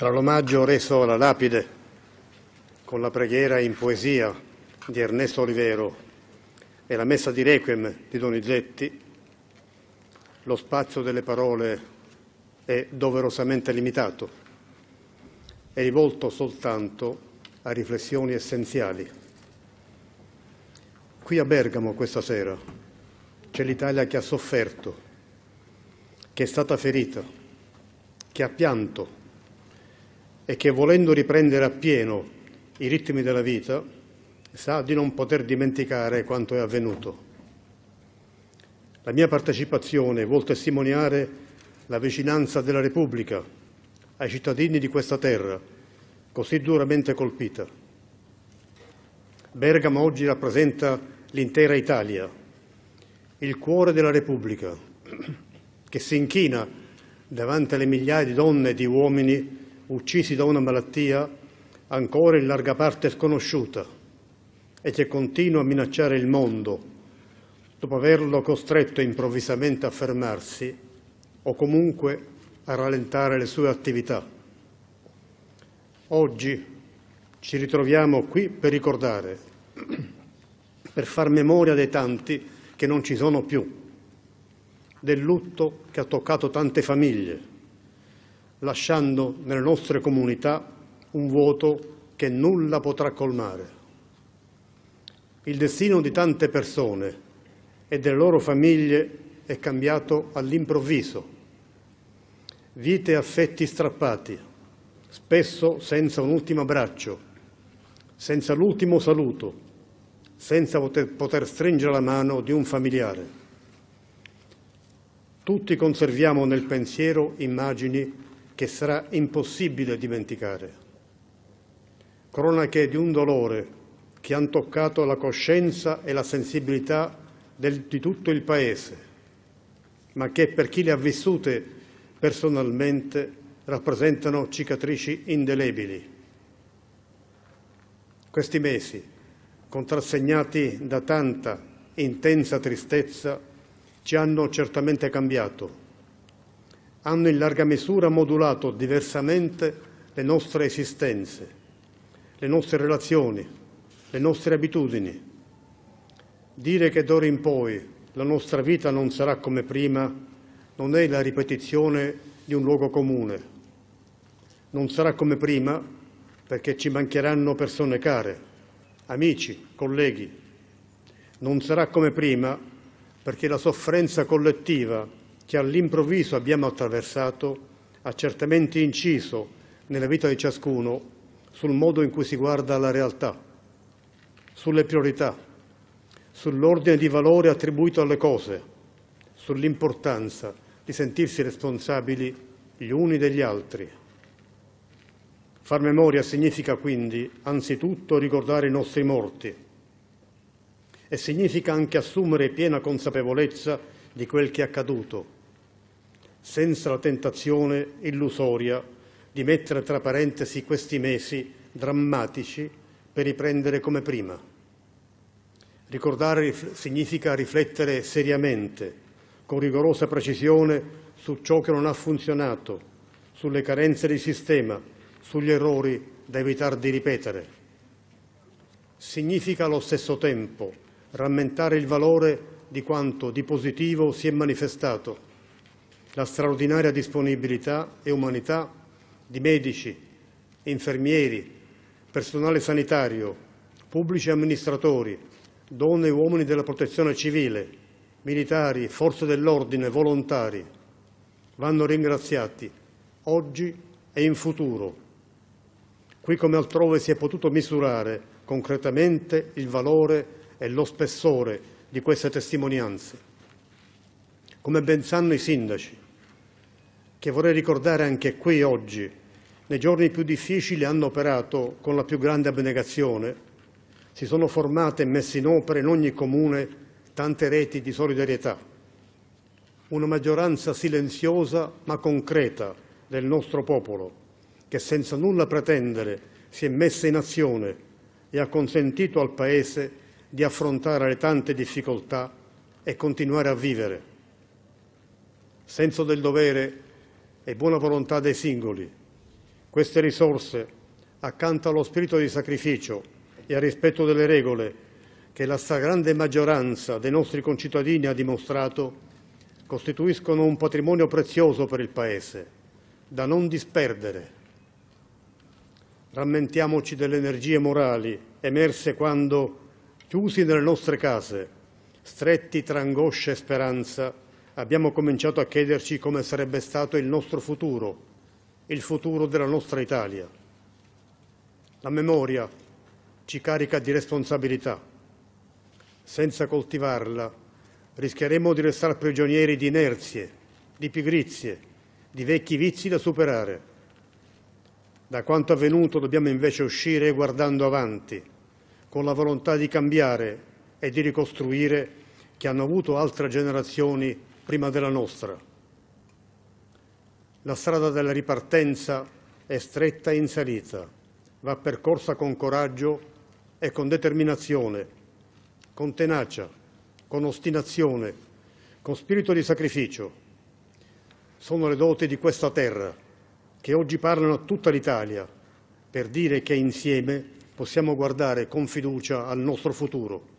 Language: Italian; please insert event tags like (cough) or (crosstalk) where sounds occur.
Tra l'omaggio reso alla lapide con la preghiera in poesia di Ernesto Olivero e la messa di Requiem di Donizetti, lo spazio delle parole è doverosamente limitato, è rivolto soltanto a riflessioni essenziali. Qui a Bergamo questa sera c'è l'Italia che ha sofferto, che è stata ferita, che ha pianto e che volendo riprendere appieno i ritmi della vita sa di non poter dimenticare quanto è avvenuto. La mia partecipazione vuol testimoniare la vicinanza della Repubblica ai cittadini di questa terra, così duramente colpita. Bergamo oggi rappresenta l'intera Italia, il cuore della Repubblica, (clears throat) che si inchina davanti alle migliaia di donne e di uomini uccisi da una malattia ancora in larga parte sconosciuta e che continua a minacciare il mondo dopo averlo costretto improvvisamente a fermarsi o comunque a rallentare le sue attività. Oggi ci ritroviamo qui per ricordare, (clears throat) per far memoria dei tanti che non ci sono più, del lutto che ha toccato tante famiglie, lasciando nelle nostre comunità un vuoto che nulla potrà colmare. Il destino di tante persone e delle loro famiglie è cambiato all'improvviso. Vite e affetti strappati, spesso senza un ultimo abbraccio, senza l'ultimo saluto, senza poter stringere la mano di un familiare. Tutti conserviamo nel pensiero immagini che sarà impossibile dimenticare. Cronache di un dolore che hanno toccato la coscienza e la sensibilità del, di tutto il Paese, ma che per chi le ha vissute personalmente rappresentano cicatrici indelebili. Questi mesi, contrassegnati da tanta intensa tristezza, ci hanno certamente cambiato hanno in larga misura modulato diversamente le nostre esistenze, le nostre relazioni, le nostre abitudini. Dire che d'ora in poi la nostra vita non sarà come prima non è la ripetizione di un luogo comune. Non sarà come prima perché ci mancheranno persone care, amici, colleghi. Non sarà come prima perché la sofferenza collettiva che all'improvviso abbiamo attraversato ha certamente inciso nella vita di ciascuno sul modo in cui si guarda alla realtà, sulle priorità, sull'ordine di valore attribuito alle cose, sull'importanza di sentirsi responsabili gli uni degli altri. Far memoria significa quindi anzitutto ricordare i nostri morti e significa anche assumere piena consapevolezza di quel che è accaduto senza la tentazione illusoria di mettere tra parentesi questi mesi drammatici per riprendere come prima. Ricordare significa riflettere seriamente, con rigorosa precisione, su ciò che non ha funzionato, sulle carenze di sistema, sugli errori da evitare di ripetere. Significa allo stesso tempo rammentare il valore di quanto di positivo si è manifestato la straordinaria disponibilità e umanità di medici, infermieri, personale sanitario, pubblici amministratori, donne e uomini della protezione civile, militari, forze dell'ordine, volontari, vanno ringraziati oggi e in futuro. Qui come altrove si è potuto misurare concretamente il valore e lo spessore di queste testimonianze. Come ben sanno i sindaci, che vorrei ricordare anche qui oggi, nei giorni più difficili hanno operato con la più grande abnegazione, si sono formate e messe in opera in ogni comune tante reti di solidarietà. Una maggioranza silenziosa ma concreta del nostro popolo, che senza nulla pretendere si è messa in azione e ha consentito al Paese di affrontare le tante difficoltà e continuare a vivere. Senso del dovere e buona volontà dei singoli. Queste risorse, accanto allo spirito di sacrificio e al rispetto delle regole che la stragrande maggioranza dei nostri concittadini ha dimostrato, costituiscono un patrimonio prezioso per il Paese, da non disperdere. Rammentiamoci delle energie morali emerse quando, chiusi nelle nostre case, stretti tra angoscia e speranza, abbiamo cominciato a chiederci come sarebbe stato il nostro futuro, il futuro della nostra Italia. La memoria ci carica di responsabilità. Senza coltivarla rischieremo di restare prigionieri di inerzie, di pigrizie, di vecchi vizi da superare. Da quanto avvenuto dobbiamo invece uscire guardando avanti, con la volontà di cambiare e di ricostruire che hanno avuto altre generazioni prima della nostra. La strada della ripartenza è stretta e in salita, va percorsa con coraggio e con determinazione, con tenacia, con ostinazione, con spirito di sacrificio. Sono le doti di questa terra che oggi parlano a tutta l'Italia per dire che insieme possiamo guardare con fiducia al nostro futuro.